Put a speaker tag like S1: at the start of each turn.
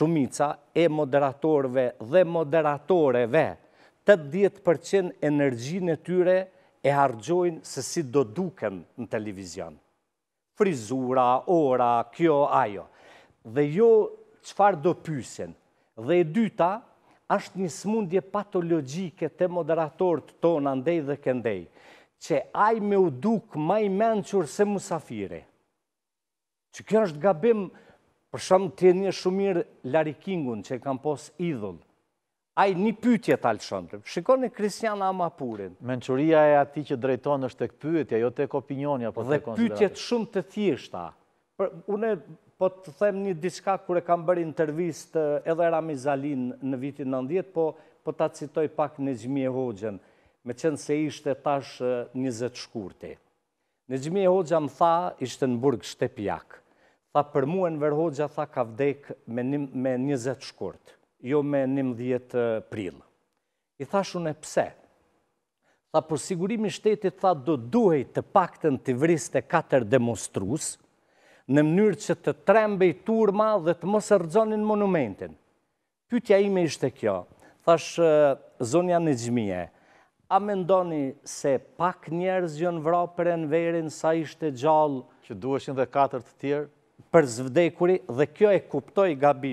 S1: shumica e moderatorve dhe moderatoreve 80% energjin e tyre e hargjojnë se si do duken në televizion. Frizura, ora, kjo, ajo. Dhe jo qëfar do pysin. Dhe e dyta, ashtë një smundje patologjike të moderatorët tonë andej dhe këndej, që aj me u duk maj menqur se musafire. Që kjo është gabim nështë, Për shumë të jenë një shumir Larry Kingun që e kam pos idhull. Ajë një pytje talë shumë, shikoni Kristian Amapurin.
S2: Menquria e ati që drejton është të këpytja, jo të ekopinjonja, po të konsiderat. Dhe pytjet
S1: shumë të thjeshta. Une po të them një diska kërë kam bërë intervist eh, edhe Rami Zalin në vitin 90, po po ta citoj pak në gjmi e hoxën, me qenë se ishte tash 20 eh, shkurti. Në gjmi e më tha, ishte në burg shtepjakë tha për mua në Verhoxha, tha ka vdek me 20 shkurt, jo me njëmdhjet prilë. I thashun e pse? Tha për sigurimi shtetit, tha do duhej të pakten të vriste katër demonstrus, në mënyrë që të trembe i turma dhe të mos rëzonin monumentin. Pytja ime ishte kjo, thash zonja në gjmije, a me ndoni se pak njerëz jënë vra për e në verin sa ishte gjallë... Që duheshin dhe katër të tjerë? për zvdekuri dhe kjo e kuptoj gabim.